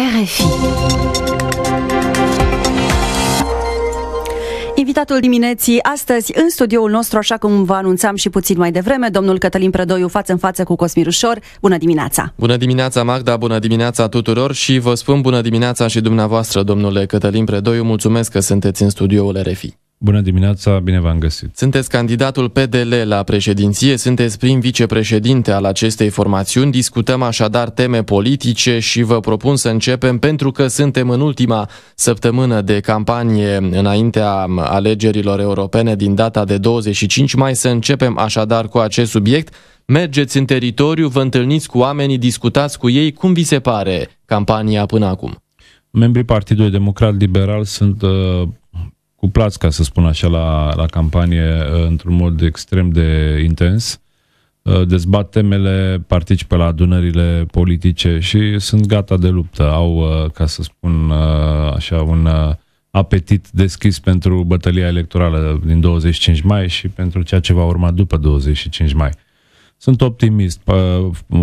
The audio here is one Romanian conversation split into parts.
RFI. Invitatul dimineții astăzi în studioul nostru, așa cum vă anunțam și puțin mai devreme, domnul Cătălin Prădoiu față în față cu Cosmin Ușor. Bună dimineața! Bună dimineața, Magda, bună dimineața tuturor și vă spun bună dimineața și dumneavoastră, domnule Cătălin Prădoiu. Mulțumesc că sunteți în studioul RFI. Bună dimineața, bine v-am găsit. Sunteți candidatul PDL la președinție, sunteți prim vicepreședinte al acestei formațiuni, discutăm așadar teme politice și vă propun să începem pentru că suntem în ultima săptămână de campanie înaintea alegerilor europene din data de 25 mai, să începem așadar cu acest subiect. Mergeți în teritoriu, vă întâlniți cu oamenii, discutați cu ei, cum vi se pare campania până acum? Membrii Partidului Democrat Liberal sunt uh, cuplați, ca să spun așa, la, la campanie uh, într-un mod extrem de intens, uh, dezbat temele, participă la adunările politice și sunt gata de luptă. Au, uh, ca să spun așa, un apetit deschis pentru bătălia electorală din 25 mai și pentru ceea ce va urma după 25 mai. Sunt optimist.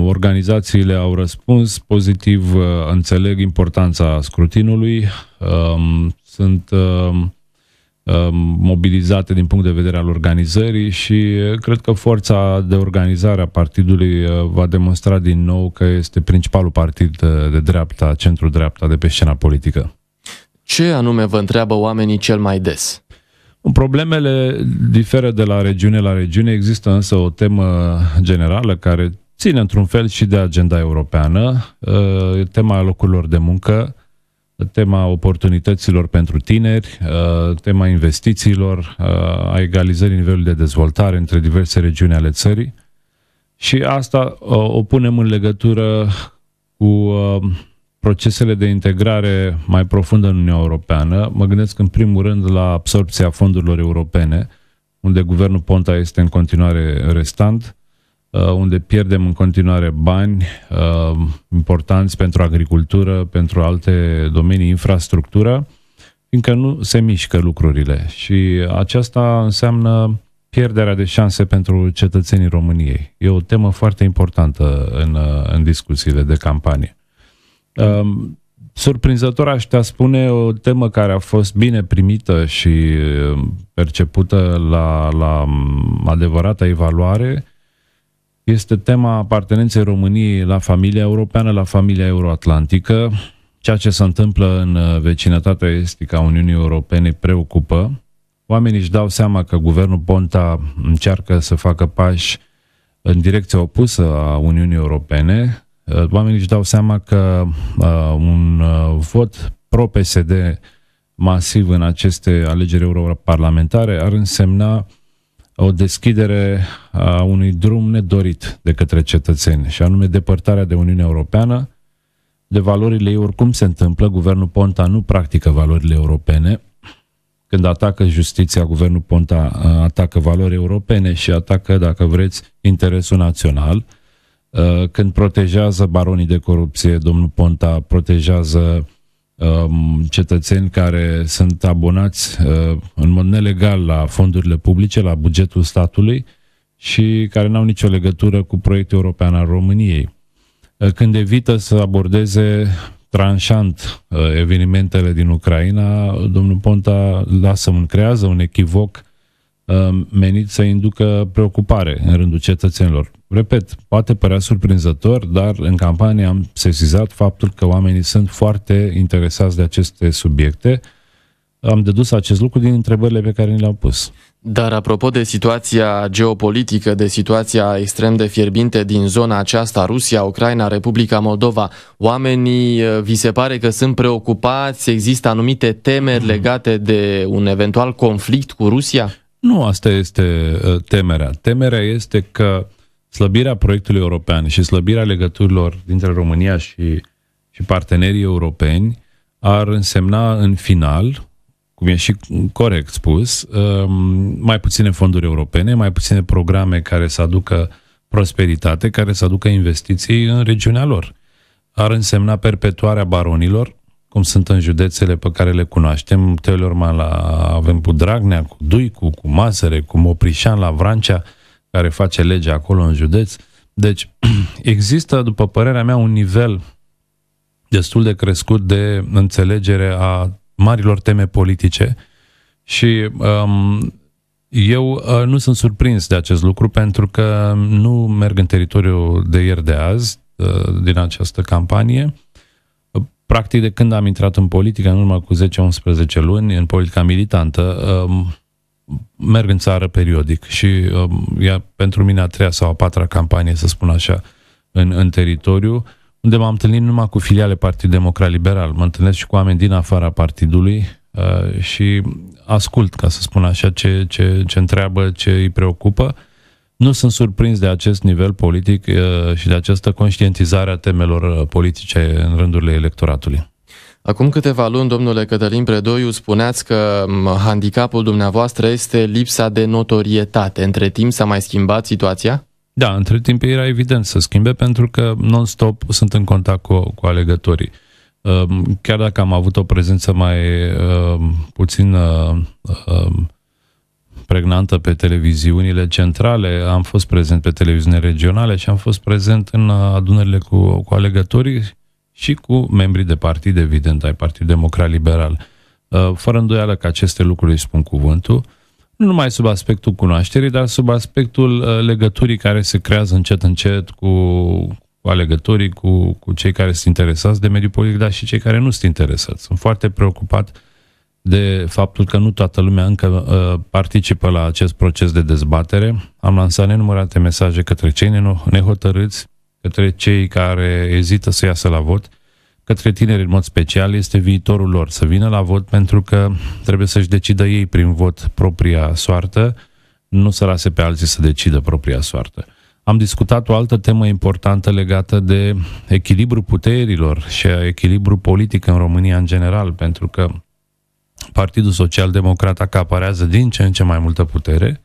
Organizațiile au răspuns pozitiv, înțeleg importanța scrutinului. Um, sunt um, Um, mobilizate din punct de vedere al organizării și uh, cred că forța de organizare a partidului uh, va demonstra din nou că este principalul partid uh, de dreapta, centru-dreapta de pe scena politică. Ce anume vă întreabă oamenii cel mai des? Problemele diferă de la regiune la regiune, există însă o temă generală care ține într-un fel și de agenda europeană, tema locurilor de muncă, tema oportunităților pentru tineri, uh, tema investițiilor, uh, a egalizării nivelului de dezvoltare între diverse regiuni ale țării. Și asta uh, o punem în legătură cu procesele de integrare mai profundă în Uniunea Europeană. Mă gândesc în primul rând la absorpția fondurilor europene, unde guvernul Ponta este în continuare restant Uh, unde pierdem în continuare bani uh, importanți pentru agricultură, pentru alte domenii, infrastructură, fiindcă nu se mișcă lucrurile. Și aceasta înseamnă pierderea de șanse pentru cetățenii României. E o temă foarte importantă în, uh, în discuțiile de campanie. Um, surprinzător, aș te spune, o temă care a fost bine primită și percepută la, la um, adevărata evaluare este tema apartenenței României la familia europeană, la familia euroatlantică. Ceea ce se întâmplă în uh, vecinătatea estică a Uniunii Europene preocupă. Oamenii își dau seama că guvernul Ponta încearcă să facă pași în direcția opusă a Uniunii Europene. Uh, oamenii își dau seama că uh, un uh, vot pro-PSD masiv în aceste alegeri europarlamentare ar însemna uh, o deschidere a unui drum nedorit de către cetățeni, și anume depărtarea de Uniunea Europeană, de valorile ei oricum se întâmplă. Guvernul Ponta nu practică valorile europene. Când atacă justiția, guvernul Ponta uh, atacă valori europene și atacă, dacă vreți, interesul național. Uh, când protejează baronii de corupție, domnul Ponta protejează Um, cetățeni care sunt abonați uh, în mod nelegal la fondurile publice, la bugetul statului și care n-au nicio legătură cu proiectul european al României. Uh, când evită să abordeze tranșant uh, evenimentele din Ucraina, domnul Ponta lasă un, creează un echivoc menit să inducă preocupare în rândul cetățenilor. Repet, poate părea surprinzător, dar în campanie am sesizat faptul că oamenii sunt foarte interesați de aceste subiecte. Am dedus acest lucru din întrebările pe care ni le-au pus. Dar apropo de situația geopolitică, de situația extrem de fierbinte din zona aceasta, Rusia, Ucraina, Republica Moldova, oamenii eh, vi se pare că sunt preocupați, există anumite temeri hmm. legate de un eventual conflict cu Rusia? Nu, asta este eh, temerea. Temerea este că slăbirea proiectului european și slăbirea legăturilor dintre România și, și partenerii europeni ar însemna în final, cum e și corect spus, um, mai puține fonduri europene, mai puține programe care să aducă prosperitate, care să aducă investiții în regiunea lor. Ar însemna perpetuarea baronilor, cum sunt în județele pe care le cunoaștem, Teleorman la, avem cu Dragnea, cu Duicu, cu Masăre, cu Moprișan la Vrancea, uh, care face legea acolo în județ. Deci există, după părerea mea, un nivel destul de crescut de înțelegere a marilor teme politice și um, eu uh, nu sunt surprins de acest lucru pentru că nu merg în teritoriul de ieri de azi uh, din această campanie. Practic, de când am intrat în politică, în urmă cu 10-11 luni, în politica militantă, uh, merg în țară periodic și uh, ea pentru mine a treia sau a patra campanie, să spun așa, în, în teritoriu, unde m-am întâlnit numai cu filiale Partid Democrat Liberal. Mă întâlnesc și cu oameni din afara partidului uh, și ascult, ca să spun așa, ce, ce, ce întreabă, ce îi preocupă. Nu sunt surprins de acest nivel politic uh, și de această conștientizare a temelor uh, politice în rândurile electoratului. Acum câteva luni, domnule Cătălin Predoiu, spuneați că handicapul dumneavoastră este lipsa de notorietate. Între timp s-a mai schimbat situația? Da, între timp era evident să schimbe pentru că non-stop sunt în contact cu, cu alegătorii. Ehm, chiar dacă am avut o prezență mai ehm, puțin ehm, pregnantă pe televiziunile centrale, am fost prezent pe televiziunile regionale și am fost prezent în eh, adunările cu, cu alegătorii și cu membrii de partid, evident, ai Partidul Democrat Liberal. Uh, fără îndoială că aceste lucruri îi spun cuvântul, nu numai sub aspectul cunoașterii, dar sub aspectul uh, legăturii care se creează încet încet cu, cu alegătorii, cu, cu cei care sunt interesați de mediul politic, dar și cei care nu sunt interesați. Sunt foarte preocupat de faptul că nu toată lumea încă uh, participă la acest proces de dezbatere. Am lansat nenumărate mesaje către cei nehotărâți, către cei care ezită să iasă la vot, către tineri în mod special, este viitorul lor să vină la vot pentru că trebuie să-și decidă ei prin vot propria soartă, nu să lase pe alții să decidă propria soartă. Am discutat o altă temă importantă legată de echilibru puterilor și echilibru politic în România în general, pentru că Partidul Social Democrat acaparează din ce în ce mai multă putere.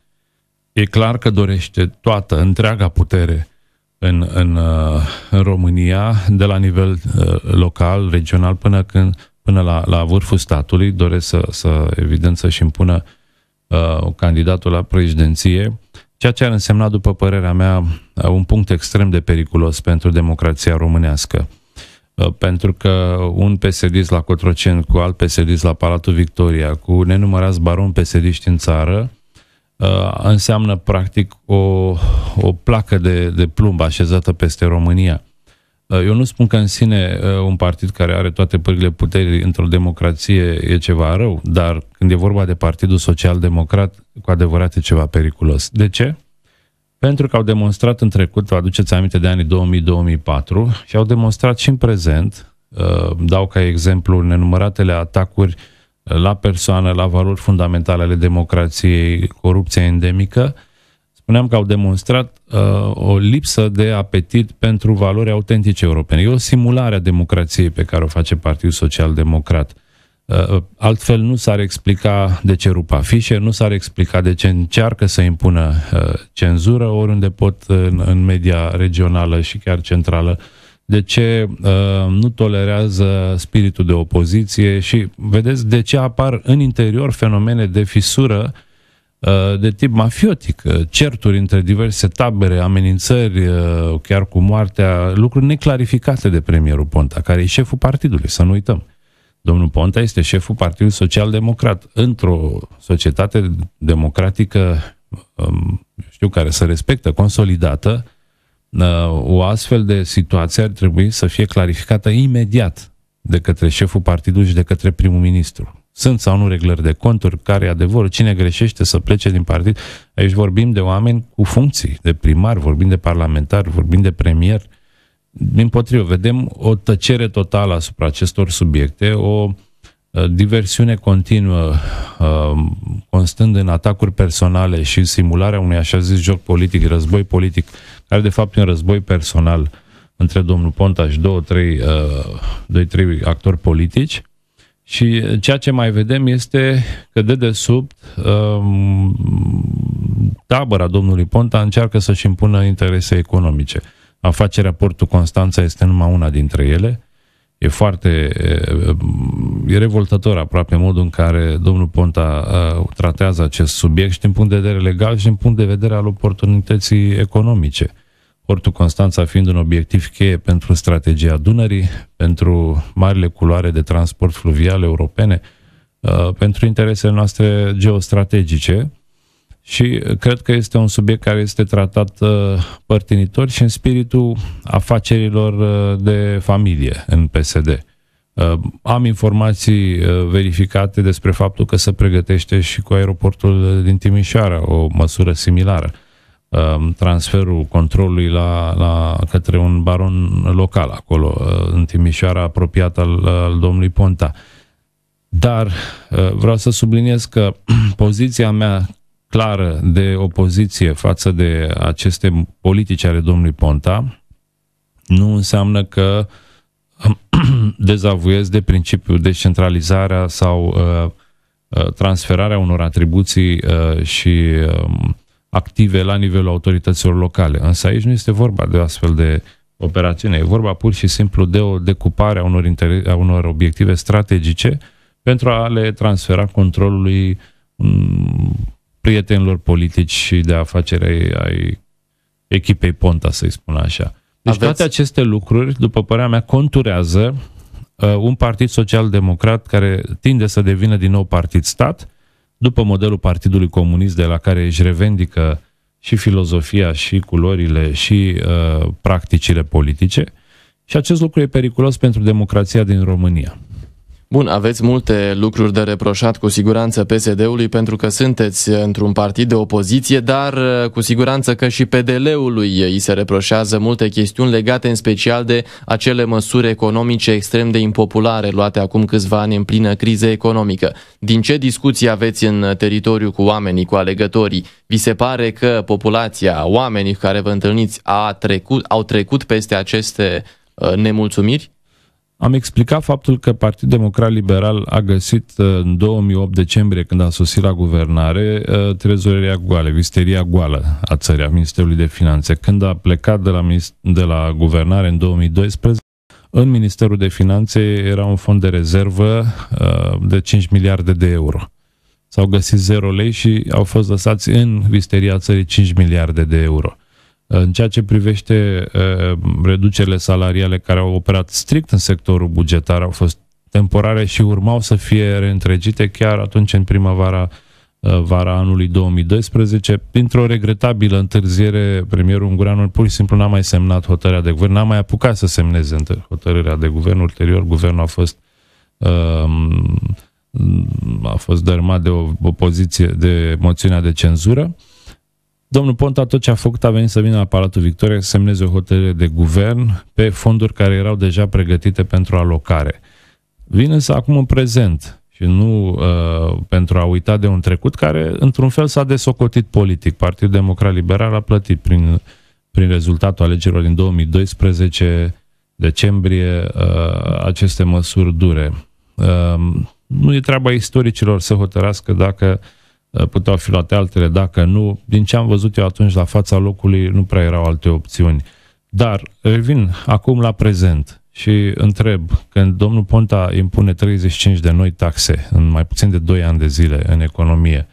E clar că dorește toată, întreaga putere în, în, uh, în România, de la nivel uh, local, regional, până, când, până la, la vârful statului, doresc să, să evident, să-și impună uh, candidatul la președinție, ceea ce ar însemna, după părerea mea, uh, un punct extrem de periculos pentru democrația românească. pentru că un psd la Cotroceni cu alt psd la Palatul Victoria, cu nenumărați baron psd în țară, Uh, înseamnă practic o, o placă de, de plumb așezată peste România. Uh, eu nu spun că în sine uh, un partid care are toate pârghile puterii într-o democrație e ceva rău, dar când e vorba de Partidul Social Democrat, cu adevărat e ceva periculos. De ce? Pentru că au demonstrat în trecut, vă aduceți aminte de anii 2000-2004 și au demonstrat și în prezent, uh, dau ca exemplu nenumăratele atacuri uh, la persoană, la valori fundamentale ale democrației, corupția endemică, spuneam că au demonstrat uh, o lipsă de apetit pentru valori autentice europene. E o simulare a democrației pe care o face Partidul Social Democrat. Uh, altfel nu s-ar explica de ce rup afișe, nu s-ar explica de ce încearcă să impună uh, cenzură oriunde pot în, în media regională și chiar centrală uh, de ce uh, nu tolerează spiritul de opoziție și vedeți de ce apar în interior fenomene de fisură uh, de tip mafiotic, uh, certuri între diverse tabere, amenințări, uh, chiar cu moartea, lucruri neclarificate de premierul Ponta, care e șeful partidului, să nu uităm. Domnul Ponta este șeful Partidului Social Democrat. Într-o societate democratică, um, știu, care se respectă, consolidată, Uh, o astfel de situație ar trebui să fie clarificată imediat de către șeful partidului și de către primul ministru. Sunt sau nu reglări de conturi, care e adevărul, cine greșește să plece din partid. Aici vorbim de oameni cu funcții, de primar, vorbim de parlamentar, vorbim de premier. Din potriu, vedem o tăcere totală asupra acestor subiecte, o uh, Uh, diversiune continuă, uh, constând în atacuri personale și simularea unui așa zis joc politic, război politic, care de fapt e un război personal între domnul Ponta și două, trei, uh, doi, trei actori politici. Și ceea ce mai vedem este că de desubt um, tabăra domnului Ponta încearcă să-și impună interese economice. Afacerea Portul Constanța este numai una dintre ele – E foarte e revoltător aproape modul în care domnul Ponta tratează acest subiect și din punct de vedere legal și din punct de vedere al oportunității economice. Portul Constanța fiind un obiectiv cheie pentru strategia Dunării, pentru marile culoare de transport fluvial europene, pentru interesele noastre geostrategice, și cred că este un subiect care este tratat uh, părtinitor și în spiritul afacerilor uh, de familie în PSD. Uh, am informații verificate despre faptul că se pregătește și cu aeroportul din Timișoara o măsură similară. Um, transferul controlului la, la, către un baron local acolo, în Timișoara, apropiat al, al domnului Ponta. Dar vreau să subliniez că poziția mea clară de opoziție față de aceste politici ale domnului Ponta, nu înseamnă că dezavuiesc de principiul descentralizarea sau uh, uh, transferarea unor atribuții uh, și uh, active la nivelul autorităților locale. Însă aici nu este vorba de astfel de operațiune, e vorba pur și simplu de o decupare a unor, inter- a unor obiective strategice pentru a le transfera controlului um, prietenilor politici și de afacere ai echipei Ponta, să-i spun așa. Deci Aveți... toate aceste lucruri, după părerea mea, conturează uh, un partid social-democrat care tinde să devină din nou partid-stat, după modelul Partidului Comunist, de la care își revendică și filozofia, și culorile, și uh, practicile politice. Și acest lucru e periculos pentru democrația din România. Bun, aveți multe lucruri de reproșat cu siguranță PSD-ului pentru că sunteți într-un partid de opoziție, dar uh, cu siguranță că și PDL-ului îi se reproșează multe chestiuni legate în special de acele măsuri economice extrem de impopulare luate acum câțiva ani în plină criză economică. Din ce discuții aveți în teritoriu cu oamenii, cu alegătorii? Vi se pare că populația, oamenii care vă întâlniți a trecut, au trecut peste aceste uh, nemulțumiri? Am explicat faptul că Partidul Democrat Liberal a găsit uh, în 2008 decembrie, când a sosit la guvernare, uh, trezoreria goală, visteria goală a țării, a Ministerului de Finanțe. Când a plecat de la, de la guvernare în 2012, în Ministerul de Finanțe era un fond de rezervă uh, de 5 miliarde de euro. S-au găsit 0 lei și au fost lăsați în visteria țării 5 miliarde de euro. În ceea ce privește uh, reducerile salariale care au operat strict în sectorul bugetar, au fost temporare și urmau să fie reîntregite chiar atunci în primăvara uh, vara anului 2012. Printr-o regretabilă întârziere, premierul Ungureanu pur și simplu n-a mai semnat hotărârea de guvern, n-a mai apucat să semneze hotărârea de guvern. Ulterior, guvernul a fost um, a fost dărmat de o opoziție, de moțiunea de cenzură. Domnul Ponta tot ce a făcut a venit să vină la Palatul Victoria să semneze o hotărâre de guvern pe fonduri care erau deja pregătite pentru alocare. Vin însă acum în prezent și nu uh, pentru a uita de un trecut care, într-un fel, s-a desocotit politic. Partidul Democrat Liberal a plătit prin, prin rezultatul alegerilor din 2012 decembrie uh, aceste măsuri dure. Uh, nu e treaba istoricilor să hotărască dacă uh, Eh, puteau fi luate altele, dacă nu, din ce am văzut eu atunci la fața locului, nu prea erau alte opțiuni. Dar revin acum la prezent și întreb, când domnul Ponta impune 35 de noi taxe în mai puțin de 2 ani de zile în economie,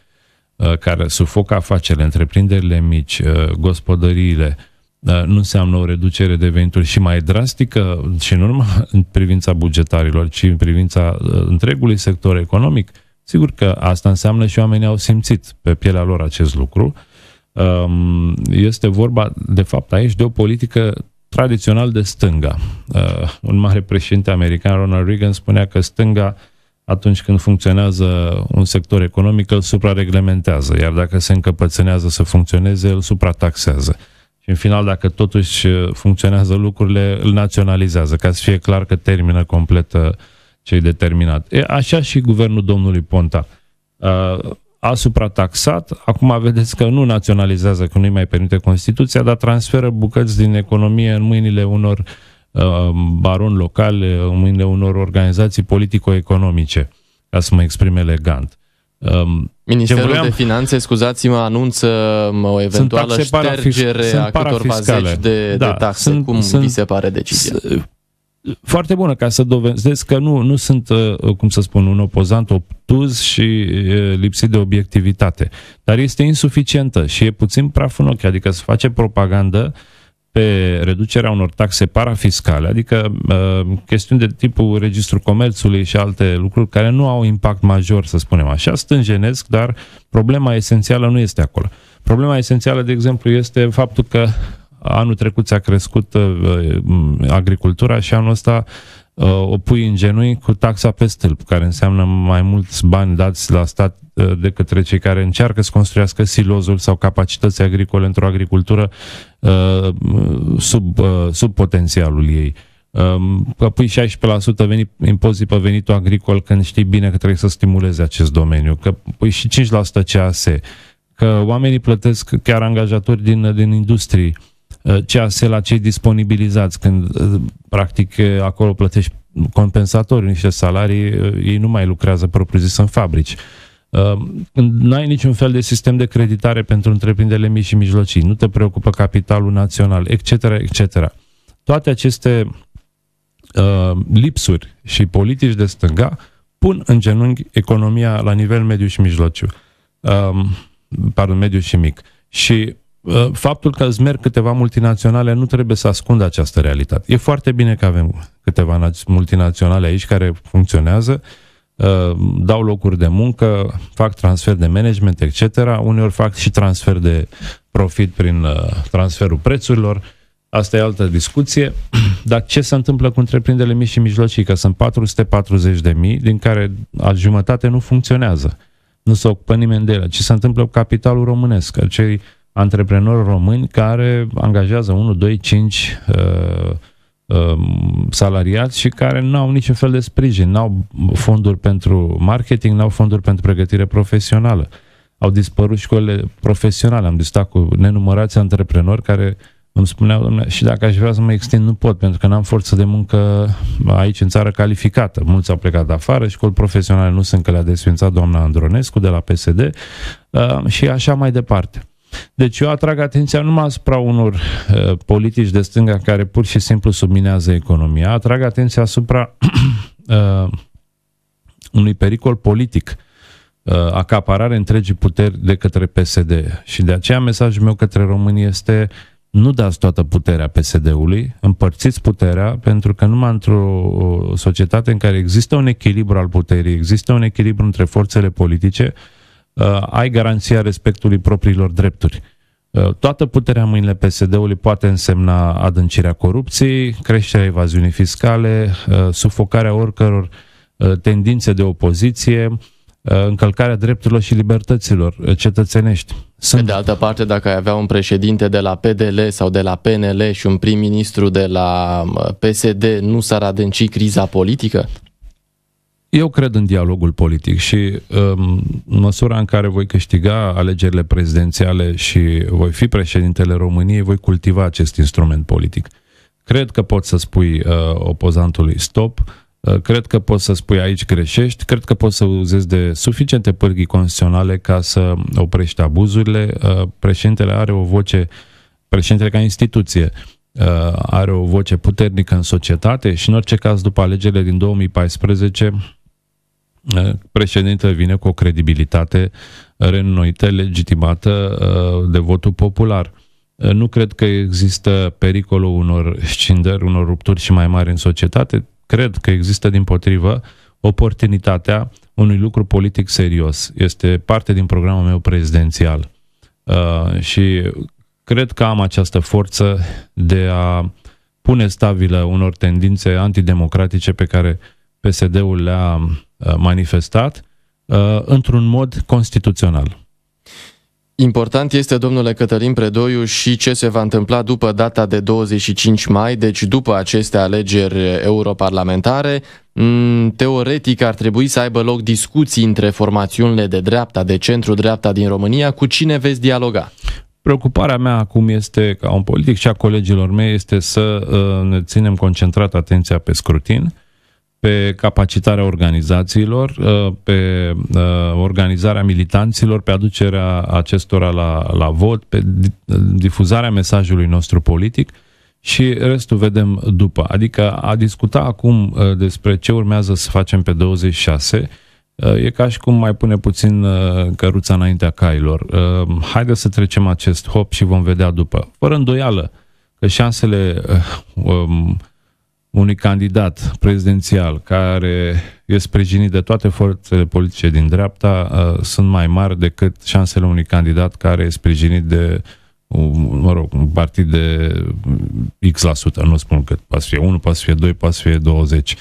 eh, care sufocă afacerile, întreprinderile mici, eh, gospodăriile, nu înseamnă o reducere de venituri și mai drastică și nu numai în privința bugetarilor, ci în privința întregului sector economic – Sigur că asta înseamnă și oamenii au simțit pe pielea lor acest lucru. Um, este vorba, de fapt, aici de o politică tradițional de stânga. Uh, un mare președinte american, Ronald Reagan, spunea că stânga atunci când funcționează un sector economic, îl suprareglementează, iar dacă se încăpățânează să funcționeze, îl suprataxează. Și în final, dacă totuși funcționează lucrurile, îl naționalizează, ca să fie clar că termină complet uh, cei determinat. E, așa și guvernul domnului Ponta. A suprataxat, acum vedeți că nu naționalizează, că nu-i mai permite Constituția, dar transferă bucăți din economie în mâinile unor baroni locale, în mâinile unor organizații politico-economice, ca să mă exprim elegant. Ministerul vreau... de Finanțe, scuzați-mă, anunță o eventuală ștergere sunt a câtorva zeci de, da, de taxe. Sunt, Cum sunt, vi se pare decizia? foarte bună ca să dovedesc că nu, nu sunt, uh, cum să spun, un opozant obtuz și lipsit de obiectivitate. Dar este insuficientă și e puțin praf în ochi, adică se face propagandă pe reducerea unor taxe parafiscale, adică uh, chestiuni de tipul registru comerțului și alte lucruri care nu au impact major, să spunem așa, stânjenesc, dar problema esențială nu este acolo. Problema esențială, de exemplu, este faptul că Anul trecut ți-a crescut uh, uh, agricultura și anul ăsta uh, o pui în genui cu taxa pe stâlp, care înseamnă mai mulți bani dați la stat de către cei care încearcă să construiască silozul sau capacități agricole într-o agricultură sub, sub potențialul ei. Um, că pui 16% veni, impozit pe venitul agricol când știi bine că trebuie să stimuleze acest domeniu, că pui și 5% CAS, că oamenii plătesc chiar angajatori din, din industrie Uh, CAS la cei disponibilizați, când uh, practic uh, acolo plătești compensatoriu niște salarii, ei nu mai lucrează propriu-zis în fabrici. Nu ai niciun fel de sistem de creditare pentru întreprinderile mici și mijlocii, nu te preocupă capitalul național, etc., etc. Toate aceste uh, lipsuri și politici de stânga pun în genunchi economia la nivel mediu și mijlociu. Uh, pardon, mediu și mic. Și faptul că îți merg câteva multinaționale nu trebuie să ascundă această realitate. E foarte bine că avem câteva multinaționale aici care funcționează, ă, dau locuri de muncă, fac transfer de management, etc. Uneori fac și transfer de profit prin ă, transferul prețurilor. Asta e altă discuție. Dar ce se întâmplă cu întreprinderile mici și mijlocii? Că sunt 440 de mii, din care a jumătate nu funcționează. Nu se ocupă nimeni de ele. Ce se întâmplă cu capitalul românesc? cei antreprenori români care angajează 1, 2, 5 uh, uh, salariați și care nu au niciun fel de sprijin, nu au fonduri pentru marketing, nu au fonduri pentru pregătire profesională. Au dispărut școlile profesionale. Am discutat cu nenumărați antreprenori care îmi spuneau, și dacă aș vrea să mă extind, nu pot, pentru că n-am forță de muncă aici în țară calificată. Mulți au plecat afară, școli profesionale nu sunt, că le-a desfințat doamna Andronescu de la PSD uh, și așa mai departe. Deci eu atrag atenția numai asupra unor uh, politici de stânga care pur și simplu subminează economia, atrag atenția asupra uh, unui pericol politic, uh, acaparare întregii puteri de către PSD. Și de aceea mesajul meu către români este nu dați toată puterea PSD-ului, împărțiți puterea, pentru că numai într-o uh, societate în care există un echilibru al puterii, există un echilibru între forțele politice, uh, uh, ai garanția respectului propriilor drepturi. Uh, toată puterea mâinile PSD-ului poate însemna adâncirea corupției, creșterea evaziunii fiscale, uh, sufocarea oricăror uh, tendințe de opoziție, uh, încălcarea drepturilor și libertăților uh, cetățenești. Sunt... Pe de altă parte, dacă ai avea un președinte de la PDL sau de la PNL și un prim-ministru de la uh, PSD, nu s-ar adânci criza politică? Eu cred în dialogul politic și um, în măsura în care voi câștiga alegerile prezidențiale și voi fi președintele României, voi cultiva acest instrument politic. Cred că poți să spui uh, opozantului stop, uh, cred că poți să spui aici greșești, cred că poți să uzezi de suficiente pârghii constituționale ca să oprești abuzurile. Uh, președintele are o voce, președintele ca instituție, uh, are o voce puternică în societate și în orice caz după alegerile din 2014 președinte vine cu o credibilitate reînnoită, legitimată uh, de votul popular. Uh, nu cred că există pericolul unor scinderi, unor rupturi și mai mari în societate. Cred că există, din potrivă, oportunitatea unui lucru politic serios. Este parte din programul meu prezidențial. Uh, și cred că am această forță de a pune stabilă unor tendințe antidemocratice pe care PSD-ul le-a Uh, manifestat uh, într-un mod constituțional. Important este, domnule Cătălin Predoiu, și ce se va întâmpla după data de 25 mai, deci după aceste alegeri europarlamentare. Mm, teoretic ar trebui să aibă loc discuții între formațiunile de dreapta, de centru-dreapta din România. Cu cine veți dialoga? Preocuparea mea acum este, ca un politic și a colegilor mei, este să uh, ne ținem concentrat atenția pe scrutin pe capacitarea organizațiilor, uh, pe uh, organizarea militanților, pe aducerea acestora la, la vot, pe difuzarea mesajului nostru politic și restul vedem după. Adică a discuta acum uh, despre ce urmează să facem pe 26 e ca și cum mai pune puțin căruța înaintea cailor. Haideți să trecem acest hop și vom vedea după. Fără îndoială că șansele um, unui candidat prezidențial care e sprijinit de toate forțele politice din dreapta uh, sunt mai mari decât șansele unui candidat care e sprijinit de mă rog, un partid de X%, nu spun cât, poate să fie 1, poate să fie 2, poate să fie 20.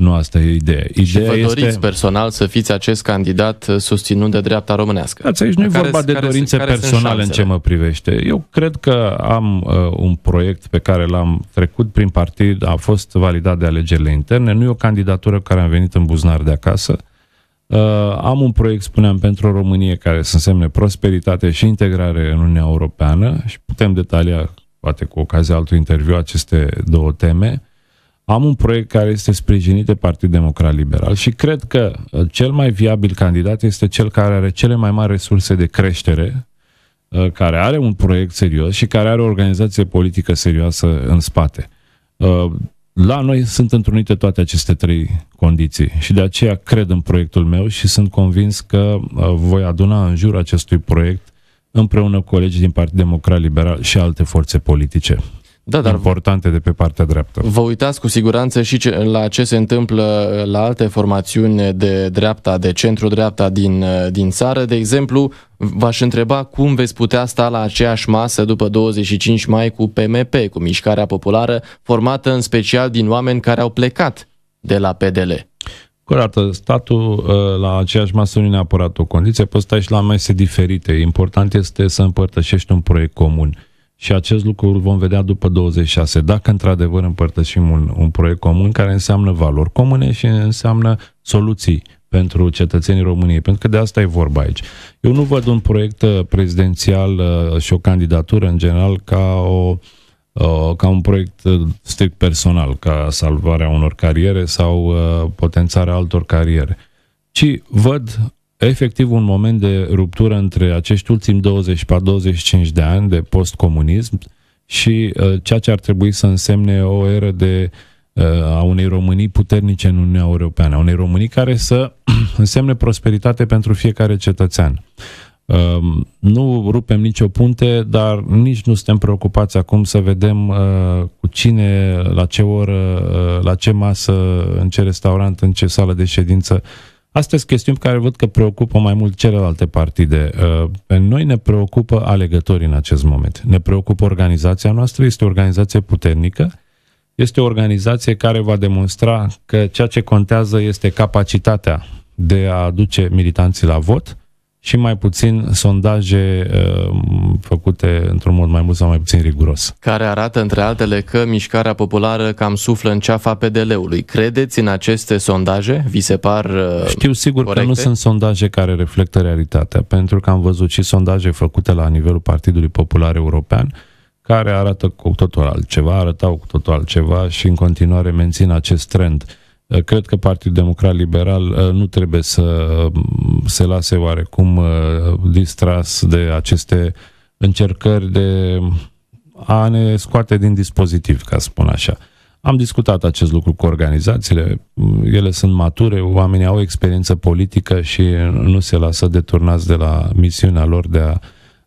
Nu asta e ideea. ideea și vă doriți este... personal să fiți acest candidat uh, susținut de dreapta românească. Ați aici nu e vorba de dorințe care personale în ce mă privește. Eu cred că am uh, un proiect pe care l-am trecut prin partid, a fost validat de alegerile interne, nu e o candidatură care am venit în buznar de acasă. Uh, am un proiect, spuneam, pentru o Românie care să însemne prosperitate și integrare în Uniunea Europeană și putem detalia, poate cu ocazia altui interviu, aceste două teme. Am un proiect care este sprijinit de Partidul Democrat Liberal și cred că uh, cel mai viabil candidat este cel care are cele mai mari resurse de creștere, uh, care are un proiect serios și care are o organizație politică serioasă în spate. Uh, la noi sunt întrunite toate aceste trei condiții și de aceea cred în proiectul meu și sunt convins că voi aduna în jur acestui proiect împreună cu colegii din Partidul Democrat Liberal și alte forțe politice da, dar importante de pe partea dreaptă. Vă uitați cu siguranță și ce, la ce se întâmplă la alte formațiuni de dreapta, de centru-dreapta din, din țară. De exemplu, v-aș întreba cum veți putea sta la aceeași masă după 25 mai cu PMP, cu Mișcarea Populară, formată în special din oameni care au plecat de la PDL. Corect, statul ă, la aceeași masă nu e neapărat o condiție, poți sta și la mese diferite. Important este să împărtășești un proiect comun și acest lucru îl vom vedea după 26, dacă într-adevăr împărtășim un, un proiect comun care înseamnă valori comune și înseamnă soluții pentru cetățenii României, pentru că de asta e vorba aici. Eu nu văd un proiect uh, prezidențial uh, și o candidatură în general ca o uh, ca un proiect strict personal, ca salvarea unor cariere sau potențarea altor cariere, ci văd efectiv un moment de ruptură între acești ultimi 24-25 de ani de postcomunism și uh, ceea ce ar trebui să însemne o eră de uh, a unei Românii puternice în Uniunea Europeană, a unei Românii care să însemne prosperitate pentru fiecare cetățean. Uh, nu rupem nicio punte, dar nici nu suntem preocupați acum să vedem uh, cu cine, la ce oră, uh, la ce masă, în ce restaurant, în ce sală de ședință uh, sunt chestiuni care văd că preocupă mai mult celelalte partide. Uh, pe noi ne preocupă alegătorii în acest moment. Ne preocupă organizația noastră, este o organizație puternică, este o organizație care va demonstra că ceea ce contează este capacitatea de a aduce militanții la vot și mai puțin sondaje uh, făcute într-un mod mai mult sau mai puțin riguros. Care arată, între altele, că mișcarea populară cam suflă în ceafa PDL-ului. Credeți în aceste sondaje? Vi se par uh, Știu sigur corecte? că nu sunt sondaje care reflectă realitatea, pentru că am văzut și sondaje făcute la nivelul Partidului Popular European, care arată cu totul altceva, arătau cu totul altceva și în continuare mențin acest trend Eh, cred că Partidul Democrat Liberal eh, nu trebuie să mm, se lase oarecum eh, distras de aceste încercări de mm, a ne scoate din dispozitiv, ca să spun așa. Am discutat acest lucru cu organizațiile, mm, ele sunt mature, oamenii au experiență politică și nu se lasă deturnați de la misiunea lor de a,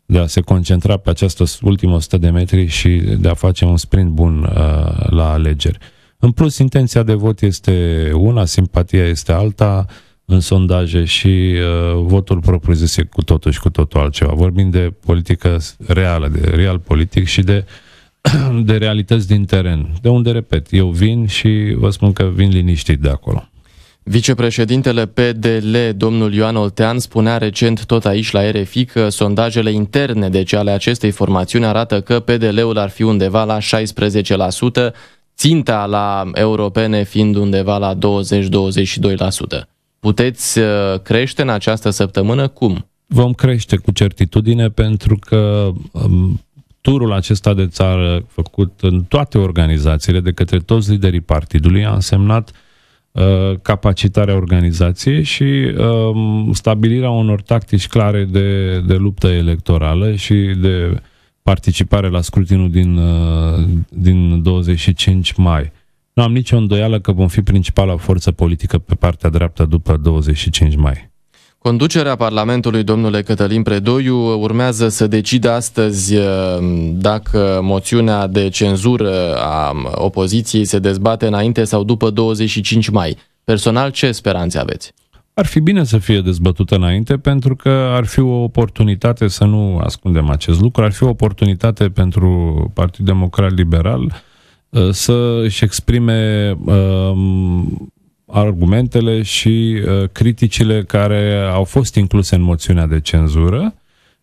de a se concentra pe această ultimă 100 de metri și de a face un sprint bun uh, la alegeri. În plus, intenția de vot este una, simpatia este alta în sondaje și uh, votul propriu-zis e cu totul și cu totul altceva. Vorbim de politică reală, de real politic și de, de realități din teren, de unde, repet, eu vin și vă spun că vin liniștit de acolo. Vicepreședintele PDL, domnul Ioan Oltean, spunea recent tot aici la RFI că sondajele interne, deci ale acestei formațiuni, arată că PDL-ul ar fi undeva la 16%, ținta la europene fiind undeva la 20-22%. Puteți uh, crește în această săptămână? Cum? Vom crește cu certitudine pentru că um, turul acesta de țară făcut în toate organizațiile de către toți liderii partidului a însemnat uh, capacitarea organizației și uh, stabilirea unor tactici clare de, de luptă electorală și de participare la scrutinul din, uh, din 25 mai. Nu am nicio îndoială că vom fi principala forță politică pe partea dreaptă după 25 mai. Conducerea Parlamentului, domnule Cătălin Predoiu, urmează să decide astăzi uh, dacă moțiunea de cenzură a um, opoziției se dezbate înainte sau după 25 mai. Personal, ce speranțe aveți? ar fi bine să fie dezbătută înainte pentru că ar fi o oportunitate, să nu ascundem acest lucru, ar fi o oportunitate pentru Partidul Democrat Liberal uh, să își exprime um, argumentele și uh, criticile care au fost incluse în moțiunea de cenzură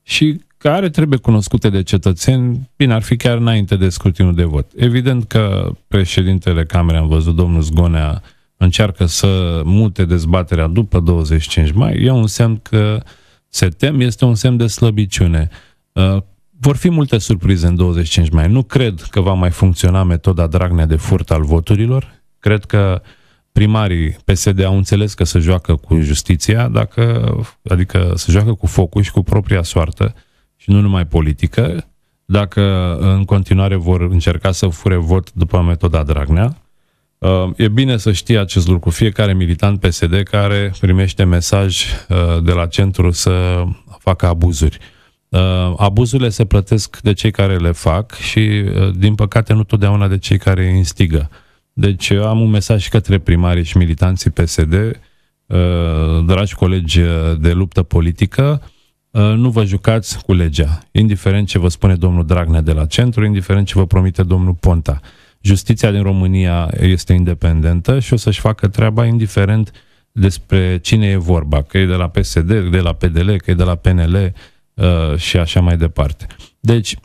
și care trebuie cunoscute de cetățeni, bine, ar fi chiar înainte de scrutinul de vot. Evident că președintele Camerei, am văzut domnul Zgonea, uh, încearcă să mute dezbaterea după 25 mai, e un semn că se tem, este un semn de slăbiciune. Uh, vor fi multe surprize în 25 mai. Nu cred că va mai funcționa metoda Dragnea de furt al voturilor. Cred că primarii PSD au înțeles că se joacă cu justiția, dacă, adică se joacă cu focul și cu propria soartă și nu numai politică, dacă în continuare vor încerca să fure vot după metoda Dragnea, Uh, e bine să știe acest lucru fiecare militant PSD care primește mesaj uh, de la centru să facă abuzuri. Uh, abuzurile se plătesc de cei care le fac și, din păcate, nu totdeauna de cei care instigă. Deci eu am un mesaj către primarii și militanții PSD, dragi colegi de luptă politică, nu vă jucați cu legea, indiferent ce vă spune domnul Dragnea de la centru, indiferent ce vă promite domnul Ponta justiția din România este independentă și o să-și facă treaba indiferent despre cine e vorba, că e de la PSD, de la PDL, că e de la PNL uh, și așa mai departe. Deci,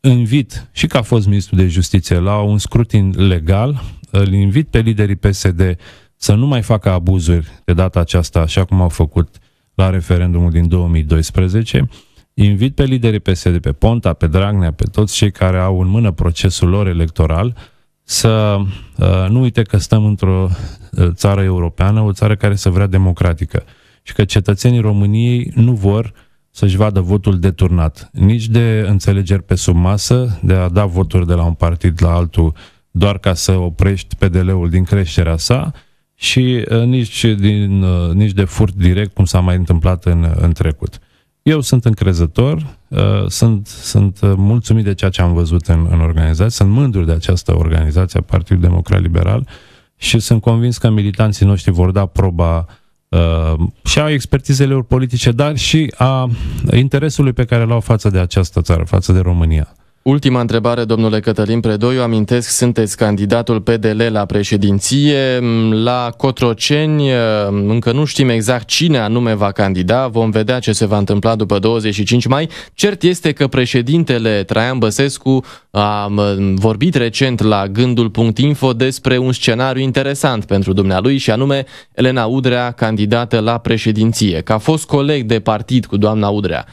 invit și ca fost ministru de justiție la un scrutin legal, îl invit pe liderii PSD să nu mai facă abuzuri de data aceasta, așa cum au făcut la referendumul din 2012. Invit pe liderii PSD, pe Ponta, pe Dragnea, pe toți cei care au în mână procesul lor electoral să uh, nu uite că stăm într-o uh, țară europeană, o țară care se vrea democratică și că cetățenii României nu vor să-și vadă votul deturnat, nici de înțelegeri pe sub masă, de a da voturi de la un partid la altul doar ca să oprești PDL-ul din creșterea sa și uh, nici, din, nici de furt direct, cum s-a mai întâmplat în, în trecut. Eu sunt încrezător, uh, sunt, sunt uh, mulțumit de ceea ce am văzut în, în organizație, sunt mândru de această organizație a Partidului Democrat Liberal și sunt convins că militanții noștri vor da proba uh, și a expertizelor politice, dar și a interesului pe care l-au față de această țară, față de România. Ultima întrebare, domnule Cătălin Predoiu, amintesc, sunteți candidatul PDL la președinție. La Cotroceni mm, încă nu știm exact cine anume va candida, vom vedea ce se va întâmpla după 25 mai. Cert este că președintele Traian Băsescu a mm, vorbit recent la gândul.info despre un scenariu interesant pentru dumnealui și anume Elena Udrea, candidată la președinție. Ca fost coleg de partid cu doamna Udrea,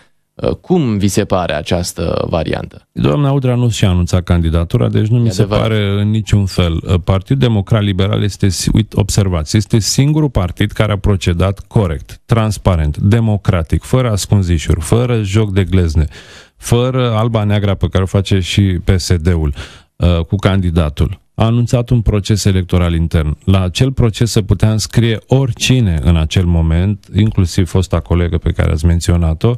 Uh, cum vi se pare această variantă? Doamna Udrea nu și-a anunțat candidatura, deci nu e mi se adevărat. pare în niciun fel. Uh, Partidul Democrat Liberal este, uit, observați, este singurul partid care a procedat corect, transparent, democratic, fără ascunzișuri, fără joc de glezne, fără alba neagră pe care o face și PSD-ul uh, cu candidatul a anunțat un proces electoral intern. La acel proces se putea înscrie oricine în acel moment, inclusiv fosta colegă pe care ați menționat-o,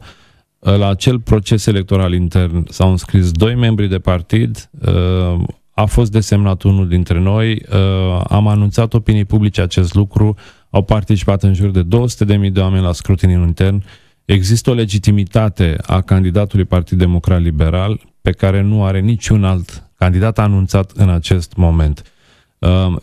Eh, la acel proces electoral intern s-au înscris doi membri de partid, eh, a fost desemnat unul dintre noi, eh, am anunțat opinii publice acest lucru, au participat în jur de 200.000 de oameni la scrutinul intern. Există o legitimitate a candidatului Partid Democrat Liberal pe care nu are niciun alt candidat anunțat în acest moment.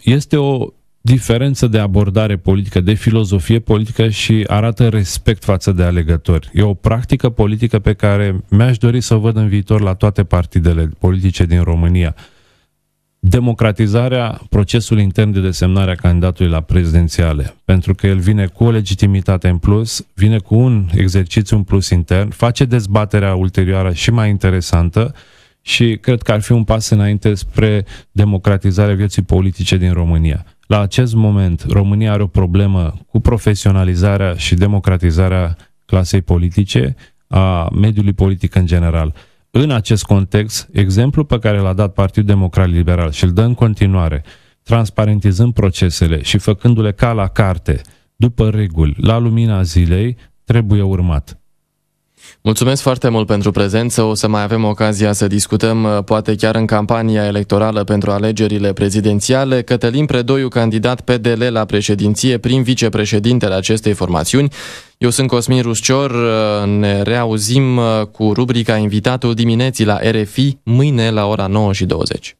Este o diferență de abordare politică, de filozofie politică și arată respect față de alegători. E o practică politică pe care mi-aș dori să o văd în viitor la toate partidele politice din România. Democratizarea procesului intern de desemnare a candidatului la prezidențiale, pentru că el vine cu o legitimitate în plus, vine cu un exercițiu în plus intern, face dezbaterea ulterioară și mai interesantă, și cred că ar fi un pas înainte spre democratizarea vieții politice din România. La acest moment, România are o problemă cu profesionalizarea și democratizarea clasei politice, a mediului politic în general. În acest context, exemplul pe care l-a dat Partidul Democrat Liberal și îl dă în continuare, transparentizând procesele și făcându-le ca la carte, după reguli, la lumina zilei, trebuie urmat. Mulțumesc foarte mult pentru prezență. O să mai avem ocazia să discutăm, uh, poate chiar în campania electorală pentru alegerile prezidențiale. Cătălin Predoiu, candidat PDL la președinție prin vicepreședintele acestei formațiuni. Eu sunt Cosmin Ruscior, uh, ne reauzim uh, cu rubrica Invitatul dimineții la RFI mâine la ora 9 și 20.